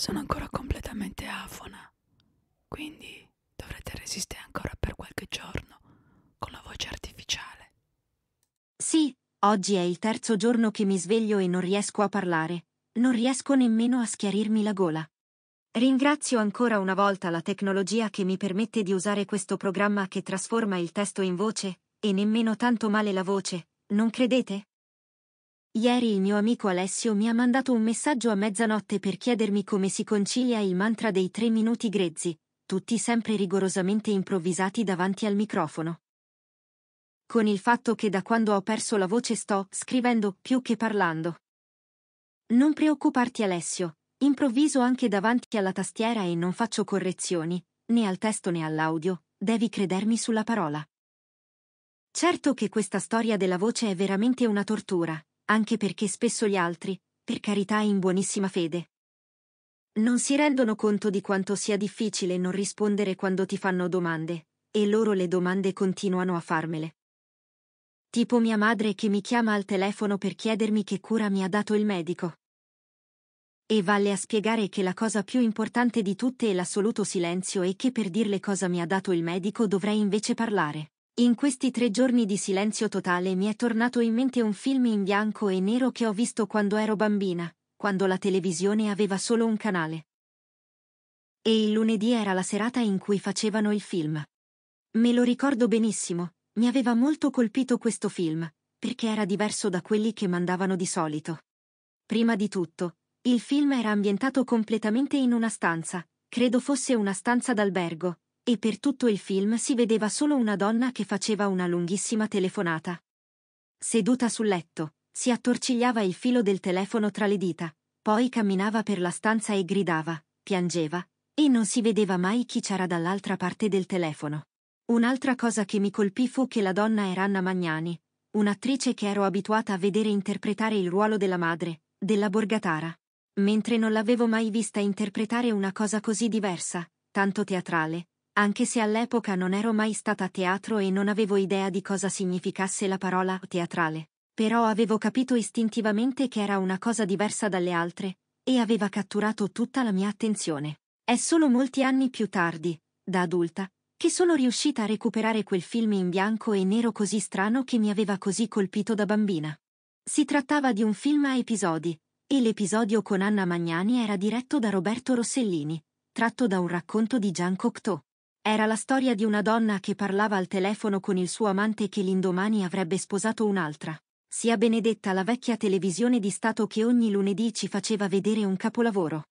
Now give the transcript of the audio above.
sono ancora completamente afona, quindi dovrete resistere ancora per qualche giorno con la voce artificiale. Sì, oggi è il terzo giorno che mi sveglio e non riesco a parlare, non riesco nemmeno a schiarirmi la gola. Ringrazio ancora una volta la tecnologia che mi permette di usare questo programma che trasforma il testo in voce, e nemmeno tanto male la voce, non credete? Ieri il mio amico Alessio mi ha mandato un messaggio a mezzanotte per chiedermi come si concilia il mantra dei tre minuti grezzi, tutti sempre rigorosamente improvvisati davanti al microfono. Con il fatto che da quando ho perso la voce sto scrivendo più che parlando. Non preoccuparti Alessio, improvviso anche davanti alla tastiera e non faccio correzioni, né al testo né all'audio, devi credermi sulla parola. Certo che questa storia della voce è veramente una tortura anche perché spesso gli altri, per carità in buonissima fede, non si rendono conto di quanto sia difficile non rispondere quando ti fanno domande, e loro le domande continuano a farmele. Tipo mia madre che mi chiama al telefono per chiedermi che cura mi ha dato il medico. E vale a spiegare che la cosa più importante di tutte è l'assoluto silenzio e che per dirle cosa mi ha dato il medico dovrei invece parlare. In questi tre giorni di silenzio totale mi è tornato in mente un film in bianco e nero che ho visto quando ero bambina, quando la televisione aveva solo un canale. E il lunedì era la serata in cui facevano il film. Me lo ricordo benissimo, mi aveva molto colpito questo film, perché era diverso da quelli che mandavano di solito. Prima di tutto, il film era ambientato completamente in una stanza, credo fosse una stanza d'albergo, e per tutto il film si vedeva solo una donna che faceva una lunghissima telefonata. Seduta sul letto, si attorcigliava il filo del telefono tra le dita, poi camminava per la stanza e gridava, piangeva, e non si vedeva mai chi c'era dall'altra parte del telefono. Un'altra cosa che mi colpì fu che la donna era Anna Magnani, un'attrice che ero abituata a vedere interpretare il ruolo della madre, della borgatara, mentre non l'avevo mai vista interpretare una cosa così diversa, tanto teatrale, anche se all'epoca non ero mai stata a teatro e non avevo idea di cosa significasse la parola teatrale, però avevo capito istintivamente che era una cosa diversa dalle altre, e aveva catturato tutta la mia attenzione. È solo molti anni più tardi, da adulta, che sono riuscita a recuperare quel film in bianco e nero così strano che mi aveva così colpito da bambina. Si trattava di un film a episodi, e l'episodio con Anna Magnani era diretto da Roberto Rossellini, tratto da un racconto di Jean Cocteau. Era la storia di una donna che parlava al telefono con il suo amante che l'indomani avrebbe sposato un'altra. Sia benedetta la vecchia televisione di Stato che ogni lunedì ci faceva vedere un capolavoro.